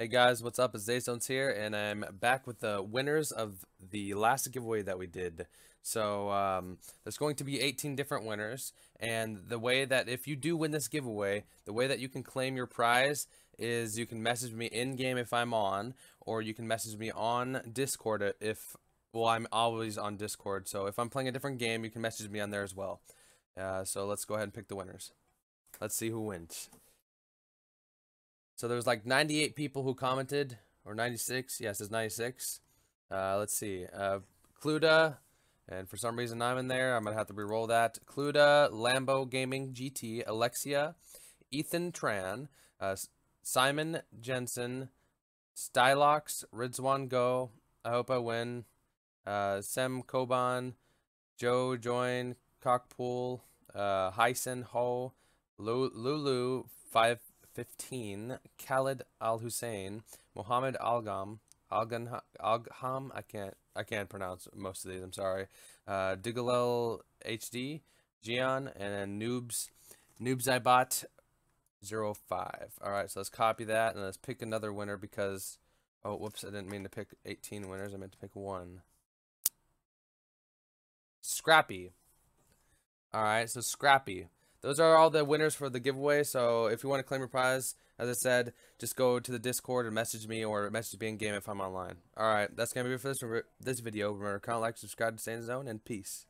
Hey guys, what's up? It's Zaystones here, and I'm back with the winners of the last giveaway that we did. So um, there's going to be 18 different winners, and the way that if you do win this giveaway, the way that you can claim your prize is you can message me in game if I'm on, or you can message me on Discord if well I'm always on Discord. So if I'm playing a different game, you can message me on there as well. Uh, so let's go ahead and pick the winners. Let's see who wins. So there's like 98 people who commented, or 96. Yes, it's 96. Uh, let's see. Uh, Cluda, and for some reason I'm in there. I'm going to have to re-roll that. Cluda, Lambo Gaming GT, Alexia, Ethan Tran, uh, Simon Jensen, Stylox, Ridzwan Go, I Hope I Win, uh, Sem Koban, Joe Join, Cockpool, uh, Hyson Ho, Lulu, 5 15, Khalid Al Hussein, Mohammed Al Gham, Algham, I can't I can't pronounce most of these. I'm sorry. Uh, Digalel HD, Gian, and Noobs Noobsibot 05. All right, so let's copy that and let's pick another winner because oh whoops, I didn't mean to pick 18 winners. I meant to pick one. Scrappy. All right, so Scrappy those are all the winners for the giveaway. So if you want to claim your prize, as I said, just go to the Discord and message me or message me in game if I'm online. All right, that's gonna be it for this this video. Remember, comment, like, subscribe to the Zone, and peace.